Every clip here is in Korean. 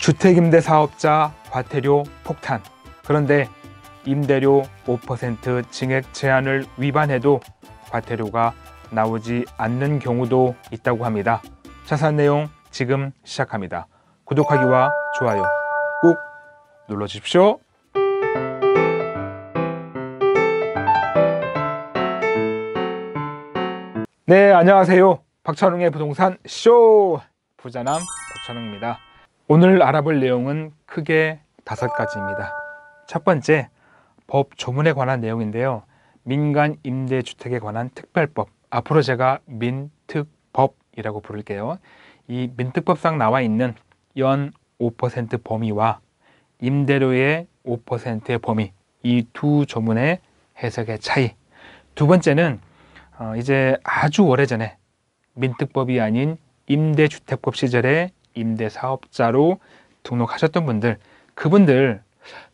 주택임대 사업자 과태료 폭탄 그런데 임대료 5% 증액 제한을 위반해도 과태료가 나오지 않는 경우도 있다고 합니다. 자산 내용 지금 시작합니다. 구독하기와 좋아요 꼭 눌러주십시오. 네, 안녕하세요. 박찬웅의 부동산 쇼! 부자남 박찬웅입니다. 오늘 알아볼 내용은 크게 다섯 가지입니다. 첫 번째, 법 조문에 관한 내용인데요. 민간 임대주택에 관한 특별법, 앞으로 제가 민특법이라고 부를게요. 이 민특법상 나와 있는 연 5% 범위와 임대료의 5%의 범위, 이 두 조문의 해석의 차이. 두 번째는 어, 이제 아주 오래전에 민특법이 아닌 임대주택법 시절에 임대 사업자로 등록하셨던 분들 그분들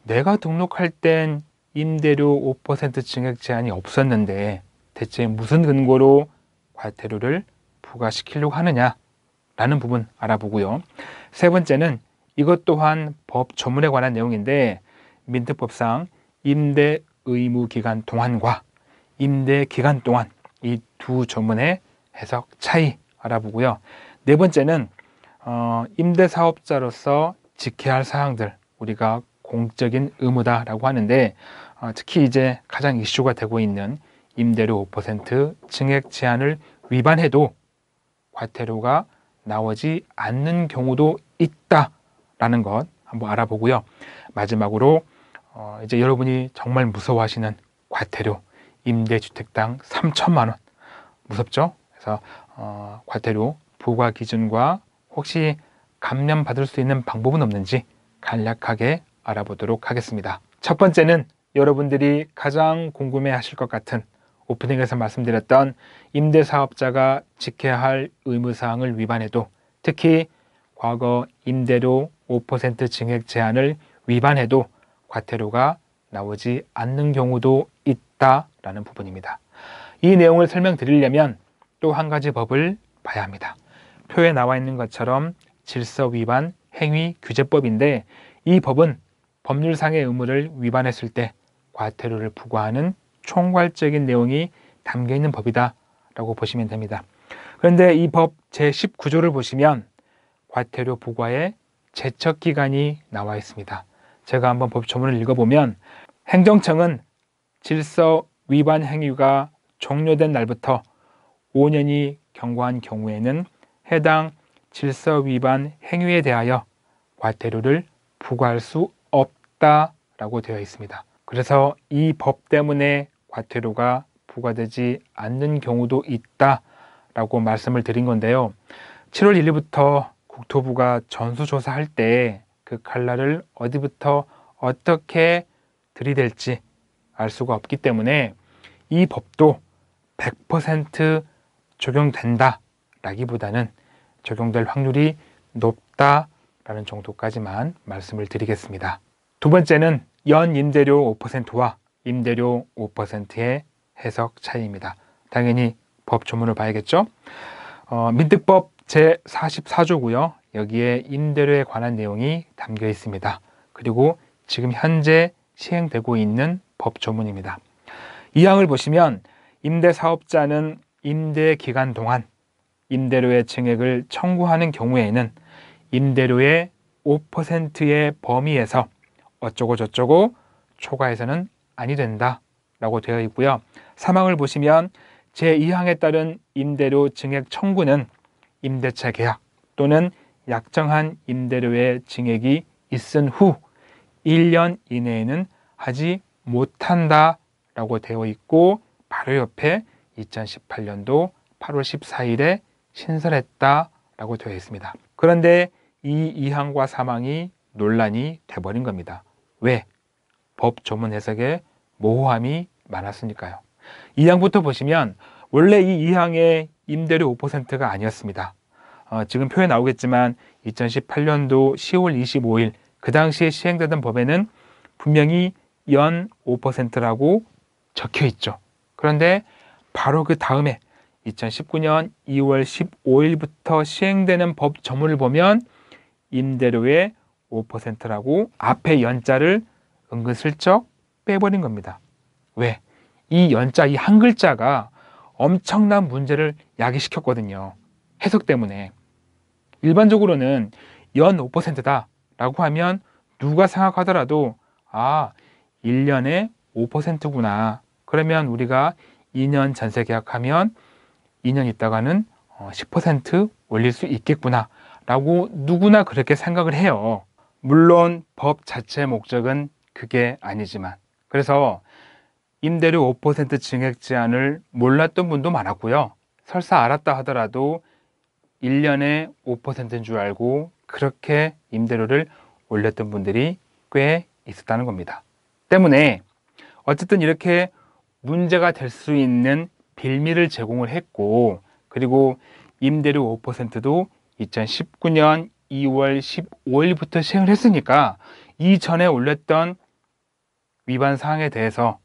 내가 등록할 땐 임대료 5% 증액 제한이 없었는데 대체 무슨 근거로 과태료를 부과시키려고 하느냐라는 부분 알아보고요. 세 번째는 이것 또한 법 조문에 관한 내용인데 민특법상 임대 의무 기간 동안과 임대 기간 동안 이 두 조문의 해석 차이 알아보고요. 네 번째는 어, 임대 사업자로서 지켜야 할 사항들 우리가 공적인 의무다라고 하는데 어, 특히 이제 가장 이슈가 되고 있는 임대료 5% 증액 제한을 위반해도 과태료가 나오지 않는 경우도 있다라는 것 한번 알아보고요. 마지막으로 어, 이제 여러분이 정말 무서워하시는 과태료 임대주택당 3천만 원 무섭죠? 그래서 어, 과태료 부과 기준과 혹시 감면받을수 있는 방법은 없는지 간략하게 알아보도록 하겠습니다. 첫 번째는 여러분들이 가장 궁금해 하실 것 같은 오프닝에서 말씀드렸던 임대사업자가 지켜야 할 의무사항을 위반해도 특히 과거 임대료 5% 증액 제한을 위반해도 과태료가 나오지 않는 경우도 있다라는 부분입니다. 이 내용을 설명드리려면 또 한 가지 법을 봐야 합니다. 표에 나와 있는 것처럼 질서 위반 행위 규제법인데 이 법은 법률상의 의무를 위반했을 때 과태료를 부과하는 총괄적인 내용이 담겨 있는 법이다라고 보시면 됩니다. 그런데 이 법 제19조를 보시면 과태료 부과의 제척 기간이 나와 있습니다. 제가 한번 법조문을 읽어보면 행정청은 질서 위반 행위가 종료된 날부터 5년이 경과한 경우에는 해당 질서 위반 행위에 대하여 과태료를 부과할 수 없다라고 되어 있습니다. 그래서 이 법 때문에 과태료가 부과되지 않는 경우도 있다라고 말씀을 드린 건데요. 7월 1일부터 국토부가 전수조사할 때 그 칼날을 어디부터 어떻게 들이댈지 알 수가 없기 때문에 이 법도 100% 적용된다라기보다는 적용될 확률이 높다라는 정도까지만 말씀을 드리겠습니다. 두 번째는 연 임대료 5%와 임대료 5%의 해석 차이입니다. 당연히 법 조문을 봐야겠죠? 어, 민특법 제44조고요. 여기에 임대료에 관한 내용이 담겨 있습니다. 그리고 지금 현재 시행되고 있는 법 조문입니다. 이 항을 보시면 임대사업자는 임대 기간 동안 임대료의 증액을 청구하는 경우에는 임대료의 5%의 범위에서 어쩌고 저쩌고 초과해서는 아니 된다 라고 되어 있고요. 사망을 보시면 제2항에 따른 임대료 증액 청구는 임대차 계약 또는 약정한 임대료의 증액이 있은 후 1년 이내에는 하지 못한다 라고 되어 있고 바로 옆에 2018년도 8월 14일에 신설했다라고 되어 있습니다. 그런데 이 이항과 사망이 논란이 돼버린 겁니다. 왜? 법 조문 해석에 모호함이 많았으니까요. 이항부터 보시면 원래 이이항의 임대료 5%가 아니었습니다. 어, 지금 표에 나오겠지만 2018년도 10월 25일 그 당시에 시행되던 법에는 분명히 연 5%라고 적혀 있죠. 그런데 바로 그 다음에 2019년 2월 15일부터 시행되는 법 저문을 보면 임대료의 5%라고 앞에 연자를 은근슬쩍 빼버린 겁니다. 왜? 이 연자, 이 한 글자가 엄청난 문제를 야기시켰거든요. 해석 때문에. 일반적으로는 연 5%다 라고 하면 누가 생각하더라도 아, 1년에 5%구나. 그러면 우리가 2년 전세 계약하면 2년 있다가는 10% 어, 올릴 수 있겠구나 라고 누구나 그렇게 생각을 해요. 물론 법 자체의 목적은 그게 아니지만. 그래서 임대료 5% 증액 제한을 몰랐던 분도 많았고요. 설사 알았다 하더라도 1년에 5%인 줄 알고 그렇게 임대료를 올렸던 분들이 꽤 있었다는 겁니다. 때문에 어쨌든 이렇게 문제가 될 수 있는 빌미를 제공을 했고 그리고 임대료 5%도 2019년 2월 15일부터 시행을 했으니까 이전에 올렸던 위반 사항에 대해서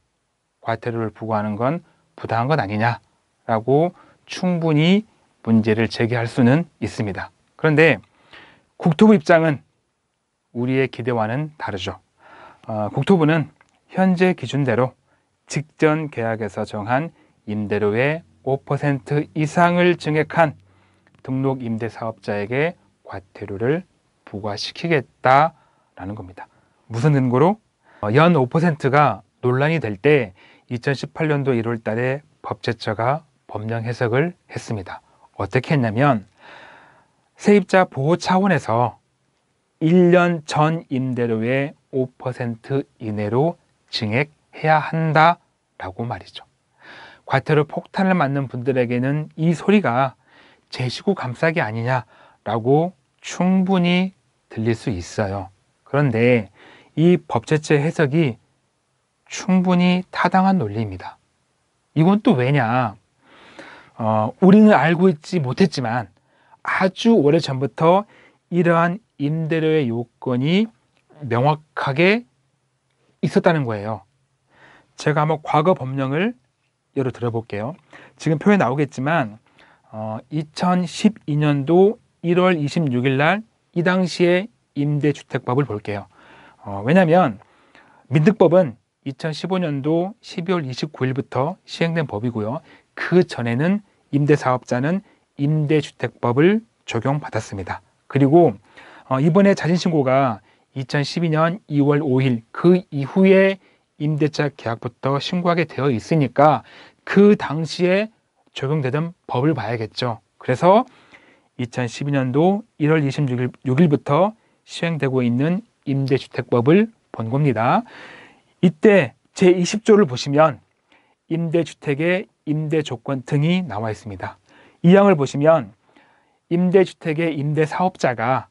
과태료를 부과하는 건 부당한 것 아니냐라고 충분히 문제를 제기할 수는 있습니다. 그런데 국토부 입장은 우리의 기대와는 다르죠. 어, 국토부는 현재 기준대로 직전 계약에서 정한 임대료의 5% 이상을 증액한 등록 임대 사업자에게 과태료를 부과시키겠다라는 겁니다. 무슨 근거로? 어, 연 5%가 논란이 될 때 2018년도 1월 달에 법제처가 법령 해석을 했습니다. 어떻게 했냐면 세입자 보호 차원에서 1년 전 임대료의 5% 이내로 증액해야 한다라고 말이죠. 과태료 폭탄을 맞는 분들에게는 이 소리가 제시구 감싸기 아니냐라고 충분히 들릴 수 있어요. 그런데 이 법제체 해석이 충분히 타당한 논리입니다. 이건 또 왜냐? 어, 우리는 알고 있지 못했지만 아주 오래 전부터 이러한 임대료의 요건이 명확하게 있었다는 거예요. 제가 한 과거 법령을 예로 들어볼게요. 지금 표에 나오겠지만 어, 2012년도 1월 26일 날 이 당시에 임대주택법을 볼게요. 어, 왜냐하면 민득법은 2015년도 12월 29일부터 시행된 법이고요. 그 전에는 임대사업자는 임대주택법을 적용받았습니다. 그리고 어, 이번에 자진신고가 2012년 2월 5일 그 이후에 임대차 계약부터 신고하게 되어 있으니까 그 당시에 적용되던 법을 봐야겠죠. 그래서 2012년도 1월 26일 6일부터 시행되고 있는 임대주택법을 본 겁니다. 이때 제20조를 보시면 임대주택의 임대 조건 등이 나와 있습니다. 이 항을 보시면 임대주택의 임대 사업자가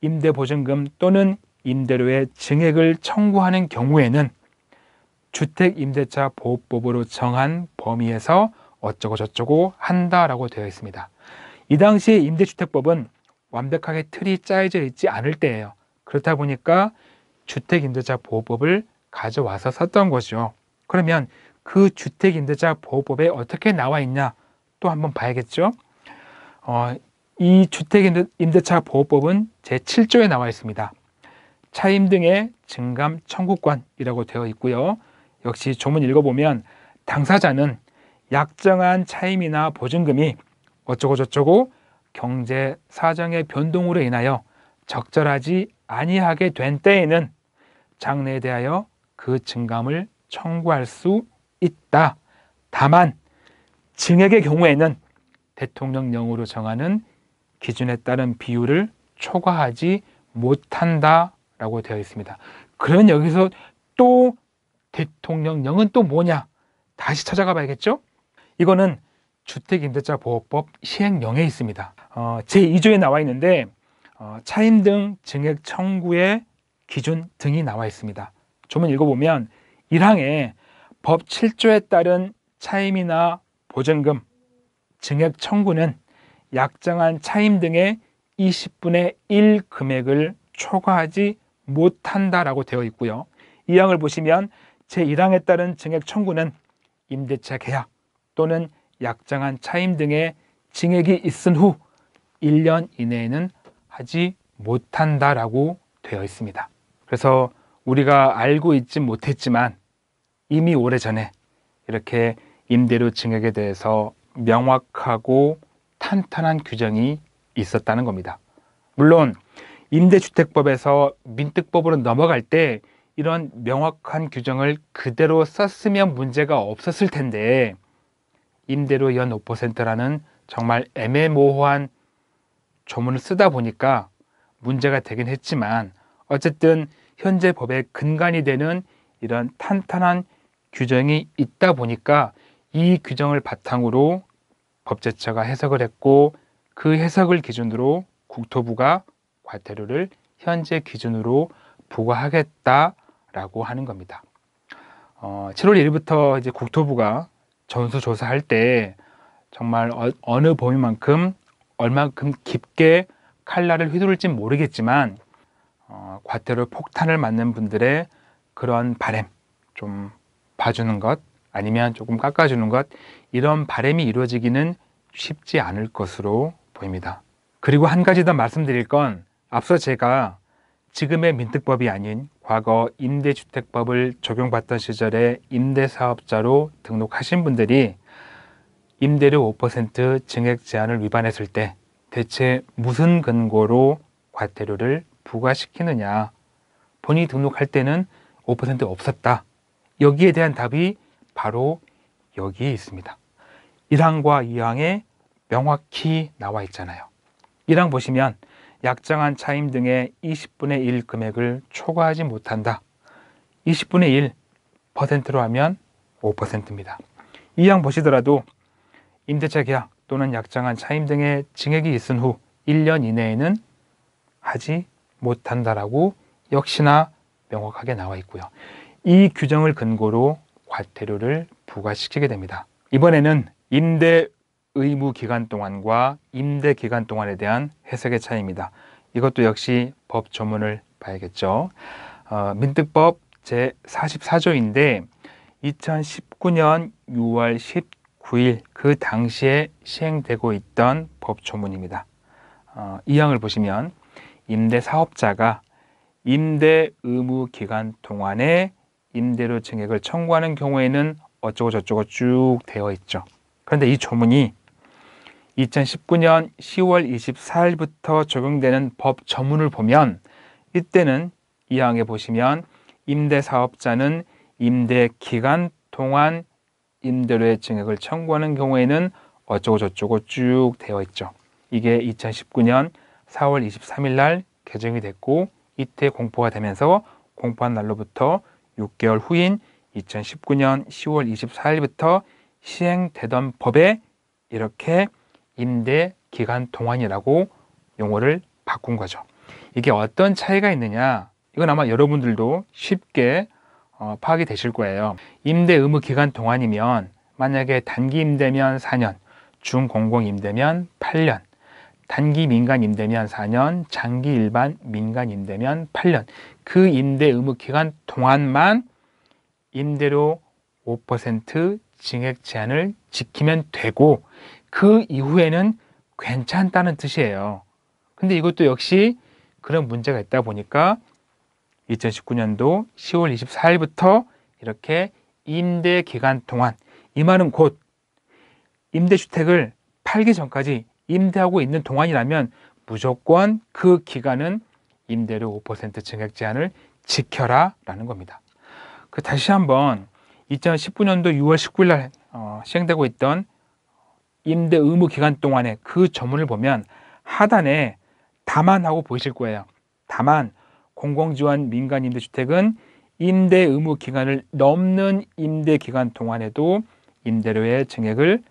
임대보증금 또는 임대료의 증액을 청구하는 경우에는 주택임대차 보호법으로 정한 범위에서 어쩌고 저쩌고 한다라고 되어 있습니다. 이 당시에 임대주택법은 완벽하게 틀이 짜여져 있지 않을 때예요. 그렇다 보니까 주택임대차 보호법을 가져와서 썼던 거죠. 그러면 그 주택임대차 보호법에 어떻게 나와 있냐 또 한번 봐야겠죠. 어, 이 주택임대차 보호법은 제7조에 나와 있습니다. 차임 등의 증감 청구권이라고 되어 있고요. 역시 조문 읽어보면 당사자는 약정한 차임이나 보증금이 어쩌고저쩌고 경제 사정의 변동으로 인하여 적절하지 아니하게 된 때에는 장래에 대하여 그 증감을 청구할 수 있다. 다만 증액의 경우에는 대통령령으로 정하는 기준에 따른 비율을 초과하지 못한다라고 되어 있습니다. 그런 여기서 또 대통령령은 또 뭐냐? 다시 찾아가 봐야겠죠? 이거는 주택임대차보호법 시행령에 있습니다. 어, 제2조에 나와 있는데 어, 차임 등 증액 청구의 기준 등이 나와 있습니다. 조문 읽어보면 1항에 법 7조에 따른 차임이나 보증금, 증액 청구는 약정한 차임 등의 20분의 1 금액을 초과하지 못한다라고 되어 있고요. 2항을 보시면 제1항에 따른 증액 청구는 임대차 계약 또는 약정한 차임 등의 증액이 있은 후 1년 이내에는 하지 못한다라고 되어 있습니다. 그래서 우리가 알고 있지 못했지만 이미 오래전에 이렇게 임대료 증액에 대해서 명확하고 탄탄한 규정이 있었다는 겁니다. 물론 임대주택법에서 민특법으로 넘어갈 때 이런 명확한 규정을 그대로 썼으면 문제가 없었을 텐데 임대료 연 5%라는 정말 애매모호한 조문을 쓰다 보니까 문제가 되긴 했지만 어쨌든 현재 법의 근간이 되는 이런 탄탄한 규정이 있다 보니까 이 규정을 바탕으로 법제처가 해석을 했고 그 해석을 기준으로 국토부가 과태료를 현재 기준으로 부과하겠다 라고 하는 겁니다. 어, 7월 1일부터 이제 국토부가 전수조사할 때 정말 어, 느 범위만큼 얼만큼 깊게 칼날을 휘두를지 모르겠지만 어, 과태료 폭탄을 맞는 분들의 그런 바램 좀 봐주는 것 아니면 조금 깎아주는 것 이런 바램이 이루어지기는 쉽지 않을 것으로 보입니다. 그리고 한 가지 더 말씀드릴 건 앞서 제가 지금의 민특법이 아닌 과거 임대주택법을 적용받던 시절에 임대사업자로 등록하신 분들이 임대료 5% 증액 제한을 위반했을 때 대체 무슨 근거로 과태료를 부과시키느냐. 본인이 등록할 때는 5% 없었다. 여기에 대한 답이 바로 여기에 있습니다. 1항과 2항에 명확히 나와 있잖아요. 1항 보시면 약정한 차임 등의 20분의 1 금액을 초과하지 못한다. 20분의 1 퍼센트로 하면 5%입니다. 이 양 보시더라도 임대차 계약 또는 약정한 차임 등의 증액이 있은 후 1년 이내에는 하지 못한다라고 역시나 명확하게 나와 있고요. 이 규정을 근거로 과태료를 부과시키게 됩니다. 이번에는 임대 의무 기간 동안과 임대 기간 동안에 대한 해석의 차이입니다. 이것도 역시 법 조문을 봐야겠죠. 어, 민특법 제44조인데 2019년 6월 19일 그 당시에 시행되고 있던 법 조문입니다. 어, 이 항을 보시면 임대 사업자가 임대 의무 기간 동안에 임대료 증액을 청구하는 경우에는 어쩌고저쩌고 쭉 되어 있죠. 그런데 이 조문이 2019년 10월 24일부터 적용되는 법 전문을 보면 이때는 이항에 보시면 임대사업자는 임대 기간 동안 임대료의 증액을 청구하는 경우에는 어쩌고저쩌고 쭉 되어 있죠. 이게 2019년 4월 23일 날 개정이 됐고 이때 공포가 되면서 공포한 날로부터 6개월 후인 2019년 10월 24일부터 시행되던 법에 이렇게 임대 기간 동안이라고 용어를 바꾼 거죠. 이게 어떤 차이가 있느냐? 이건 아마 여러분들도 쉽게 어, 파악이 되실 거예요. 임대 의무 기간 동안이면 만약에 단기 임대면 4년, 중공공 임대면 8년, 단기 민간 임대면 4년, 장기 일반 민간 임대면 8년. 그 임대 의무 기간 동안만 임대료 5% 증액 제한을 지키면 되고 그 이후에는 괜찮다는 뜻이에요. 근데 이것도 역시 그런 문제가 있다 보니까 2019년도 10월 24일부터 이렇게 임대 기간 동안 이 말은 곧 임대주택을 팔기 전까지 임대하고 있는 동안이라면 무조건 그 기간은 임대료 5% 증액 제한을 지켜라 라는 겁니다. 그 다시 한번 2019년도 6월 19일 날 어, 시행되고 있던 임대 의무 기간 동안에 그 점문을 보면 하단에 다만하고 보이실 거예요. 다만 공공지원 민간 임대주택은 임대 의무 기간을 넘는 임대 기간 동안에도 임대료의 증액을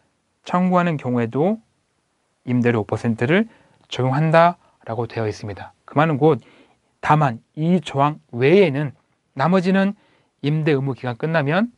청구하는 경우에도 임대료 5%를 적용한다라고 되어 있습니다. 그만은 곧 다만 이 조항 외에는 나머지는 임대 의무 기간 끝나면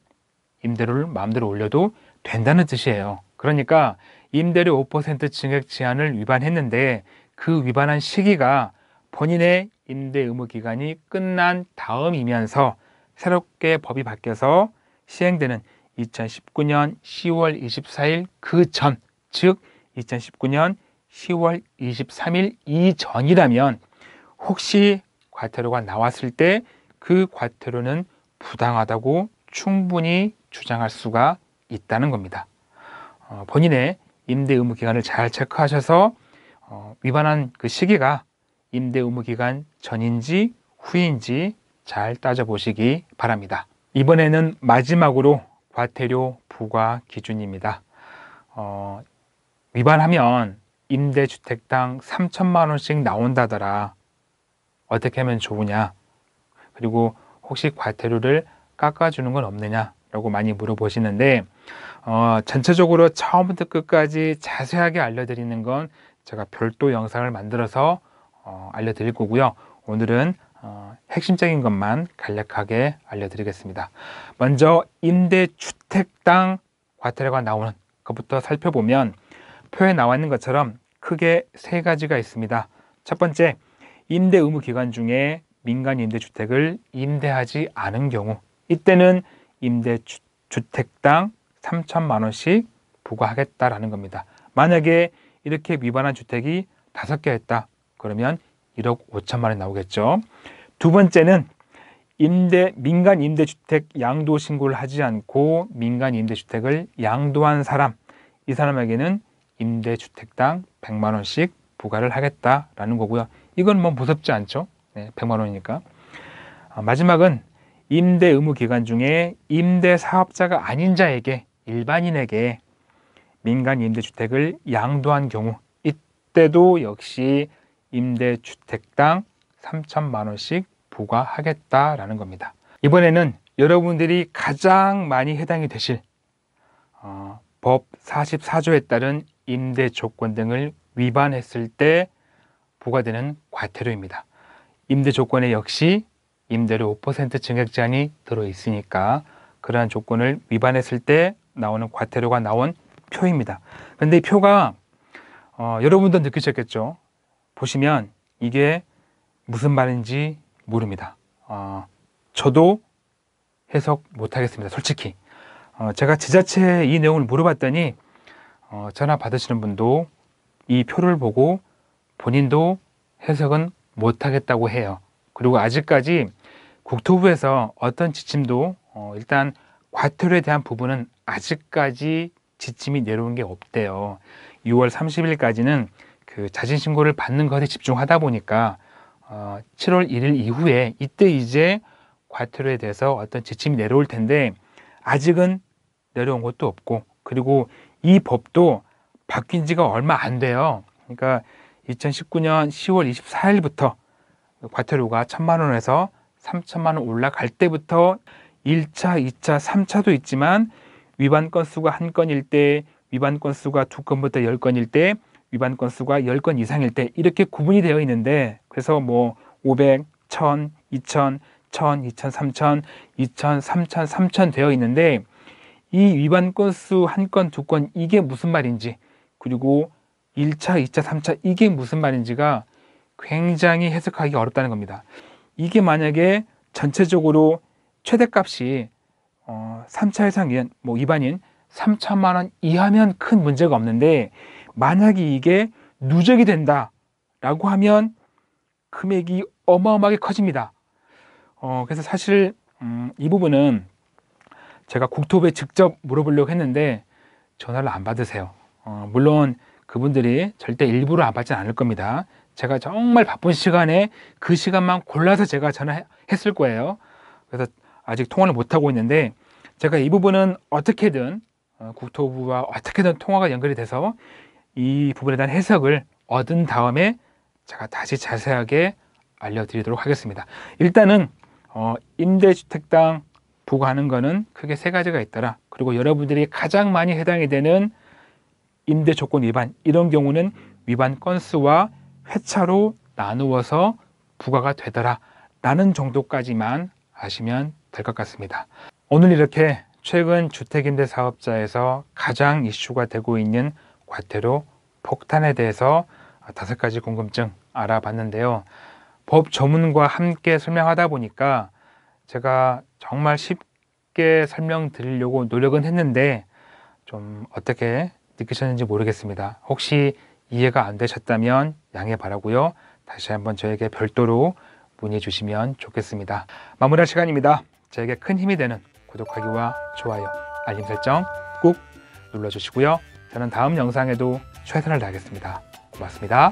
임대료를 마음대로 올려도 된다는 뜻이에요. 그러니까 임대료 5% 증액 제한을 위반했는데 그 위반한 시기가 본인의 임대 의무 기간이 끝난 다음이면서 새롭게 법이 바뀌어서 시행되는 2019년 10월 24일 그 전, 즉 2019년 10월 23일 이전이라면 혹시 과태료가 나왔을 때 그 과태료는 부당하다고 충분히 주장할 수가 있다는 겁니다. 어, 본인의 임대 의무 기간을 잘 체크하셔서 어, 위반한 그 시기가 임대 의무 기간 전인지 후인지 잘 따져보시기 바랍니다. 이번에는 마지막으로 과태료 부과 기준입니다. 어, 위반하면 임대주택당 3천만 원씩 나온다더라. 어떻게 하면 좋으냐? 그리고 혹시 과태료를 깎아주는 건 없느냐? 라고 많이 물어보시는데 어, 전체적으로 처음부터 끝까지 자세하게 알려드리는 건 제가 별도 영상을 만들어서 어, 알려드릴 거고요. 오늘은 어, 핵심적인 것만 간략하게 알려드리겠습니다. 먼저 임대주택당 과태료가 나오는 것부터 살펴보면 표에 나와 있는 것처럼 크게 세 가지가 있습니다. 첫 번째, 임대 의무 기간 중에 민간 임대주택을 임대하지 않은 경우 이때는 임대주택당 3천만 원씩 부과하겠다라는 겁니다. 만약에 이렇게 위반한 주택이 다섯 개했다 그러면 1억 5천만 원이 나오겠죠. 두 번째는 임대 민간 임대주택 양도 신고를 하지 않고 민간 임대주택을 양도한 사람 이 사람에게는 임대주택당 100만 원씩 부과를 하겠다라는 거고요. 이건 뭐 무섭지 않죠? 네, 100만 원이니까. 아, 마지막은 임대 의무 기간 중에 임대 사업자가 아닌 자에게 일반인에게 민간 임대주택을 양도한 경우 이때도 역시 임대주택당 3천만 원씩 부과하겠다라는 겁니다. 이번에는 여러분들이 가장 많이 해당이 되실 어, 법 44조에 따른 임대 조건 등을 위반했을 때 부과되는 과태료입니다. 임대 조건에 역시 임대료 5% 증액 제한이 들어 있으니까 그러한 조건을 위반했을 때 나오는 과태료가 나온 표입니다. 근데 이 표가 어, 여러분도 느끼셨겠죠? 보시면 이게 무슨 말인지 모릅니다. 어, 저도 해석 못하겠습니다. 솔직히 어, 제가 지자체에 이 내용을 물어봤더니 어, 전화 받으시는 분도 이 표를 보고 본인도 해석은 못하겠다고 해요. 그리고 아직까지 국토부에서 어떤 지침도 어, 일단 과태료에 대한 부분은 아직까지 지침이 내려온 게 없대요. 6월 30일까지는 그 자진 신고를 받는 것에 집중하다 보니까 어, 7월 1일 이후에 이때 이제 과태료에 대해서 어떤 지침이 내려올 텐데 아직은 내려온 것도 없고 그리고 이 법도 바뀐 지가 얼마 안 돼요. 그러니까 2019년 10월 24일부터 과태료가 천만 원에서 3천만 원 올라갈 때부터 1차, 2차, 3차도 있지만 위반 건수가 한 건일 때, 위반 건수가 두 건부터 열 건일 때, 위반 건수가 열 건 이상일 때 이렇게 구분이 되어 있는데 그래서 뭐 500, 1000, 2000, 1000, 2000, 3000, 2000, 3000, 3000 되어 있는데 이 위반 건수 한 건, 두건 이게 무슨 말인지 그리고 1차, 2차, 3차 이게 무슨 말인지가 굉장히 해석하기 어렵다는 겁니다. 이게 만약에 전체적으로 최대값이 어, 3차 이상 위반, 뭐 위반인 3천만 원 이하면 큰 문제가 없는데 만약에 이게 누적이 된다라고 하면 금액이 어마어마하게 커집니다. 어, 그래서 사실 음, 이 부분은 제가 국토부에 직접 물어보려고 했는데 전화를 안 받으세요. 어, 물론 그분들이 절대 일부러 안 받진 않을 겁니다. 제가 정말 바쁜 시간에 그 시간만 골라서 제가 전화했을 거예요. 그래서 아직 통화를 못하고 있는데 제가 이 부분은 어떻게든 어, 국토부와 어떻게든 통화가 연결이 돼서 이 부분에 대한 해석을 얻은 다음에 제가 다시 자세하게 알려드리도록 하겠습니다. 일단은 어, 임대주택당 부과하는 거는 크게 세 가지가 있더라. 그리고 여러분들이 가장 많이 해당이 되는 임대 조건 위반 이런 경우는 위반 건수와 회차로 나누어서 부과가 되더라 라는 정도까지만 가시면될것 같습니다. 오늘 이렇게 최근 주택임대 사업자에서 가장 이슈가 되고 있는 과태료 폭탄에 대해서 다섯 가지 궁금증 알아봤는데요. 법 전문과 함께 설명하다 보니까 제가 정말 쉽게 설명드리려고 노력은 했는데 좀 어떻게 느끼셨는지 모르겠습니다. 혹시 이해가 안 되셨다면 양해 바라고요. 다시 한번 저에게 별도로 문의해 주시면 좋겠습니다. 마무리할 시간입니다. 저에게 큰 힘이 되는 구독하기와 좋아요, 알림 설정 꼭 눌러주시고요. 저는 다음 영상에도 최선을 다하겠습니다. 고맙습니다.